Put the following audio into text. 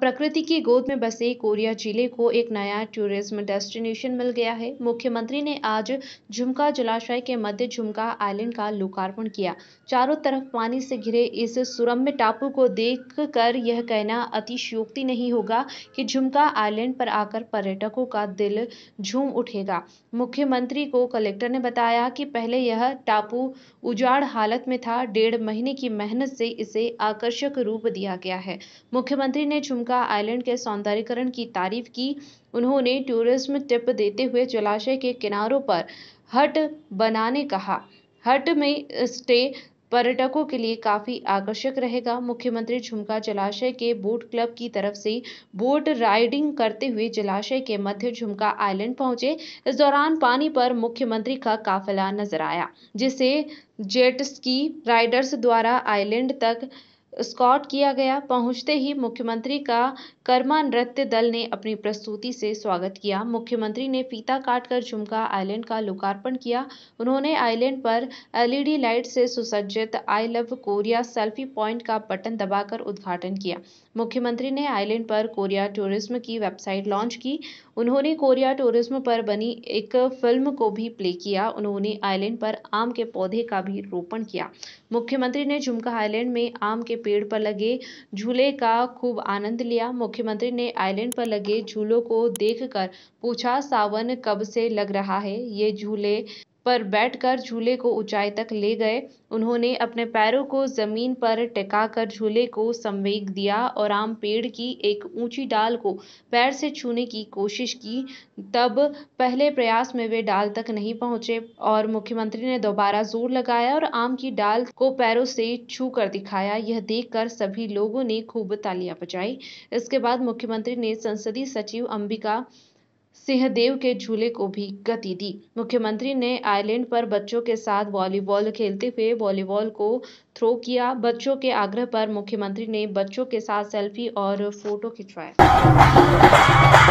प्रकृति की गोद में बसे कोरिया जिले को एक नया टूरिज्म डेस्टिनेशन मिल गया है मुख्यमंत्री ने आज झुमका जलाशय के मध्य झुमका आइलैंड का लोकार्पण किया चारों तरफ पानी से घिरे इस सुरम्य टापू को देखकर यह कहना अतिशयोक्ति नहीं होगा कि झुमका आइलैंड पर आकर पर्यटकों का दिल झूम उठेगा मुख्यमंत्री को कलेक्टर ने बताया कि पहले यह टापू उजाड़ हालत में था डेढ़ महीने की मेहनत से इसे आकर्षक रूप दिया गया है मुख्यमंत्री ने झुमका का आइलैंड के सौंदर्यकरण की तारीफ की उन्होंने टूरिज्म टिप देते हुए जलाशय के किनारों पर हट बनाने कहा हट में स्टे पर्यटकों के लिए काफी आकर्षक रहेगा मुख्यमंत्री झुमका जलाशय के बोट क्लब की तरफ से बोट राइडिंग करते हुए जलाशय के मध्य झुमका आइलैंड पहुंचे इस दौरान पानी पर मुख्यमंत्री का काफिला नजर आया जिसे जेट स्की राइडर्स द्वारा आइलैंड तक स्कॉट किया गया पहुंचते ही मुख्यमंत्री का कर्मा नृत्य दल ने अपनी प्रस्तुति से स्वागत किया मुख्यमंत्री ने फीता काटकर झुमका आइलैंड का लोकार्पण किया उन्होंने आइलैंड पर एलईडी लाइट से सुसज्जित I love Korea selfie point का बटन दबाकर उद्घाटन किया मुख्यमंत्री ने आइलैंड पर कोरिया टूरिज्म की वेबसाइट लॉन्च की उन्होंने कोरिया टूरिज्म पर बनी एक फिल्म को भी प्ले किया उन्होंने आइलैंड पर आम के पौधे का भी रोपण किया मुख्यमंत्री ने झुमका आइलैंड में आम के पेड़ पर लगे झूले का खूब आनंद लिया मुख्यमंत्री ने आइलैंड पर लगे झूलों को देखकर पूछा सावन कब से लग रहा है ये झूले पर बैठकर झूले को ऊंचाई तक ले गए उन्होंने अपने पैरों को जमीन पर टिकाकर झूले को संवेग दिया और आम पेड़ की एक ऊंची डाल को पैर से छूने की कोशिश की तब पहले प्रयास में वे डाल तक नहीं पहुंचे और मुख्यमंत्री ने दोबारा जोर लगाया और आम की डाल को पैरों से छू कर दिखाया यह देखकर सभी लोगों ने खूब तालियां बजाई इसके बाद मुख्यमंत्री ने संसदीय सचिव अंबिका सिंहदेव के झूले को भी गति दी मुख्यमंत्री ने आइलैंड पर बच्चों के साथ वॉलीबॉल खेलते हुए वॉलीबॉल को थ्रो किया बच्चों के आग्रह पर मुख्यमंत्री ने बच्चों के साथ सेल्फी और फोटो खिंचवाया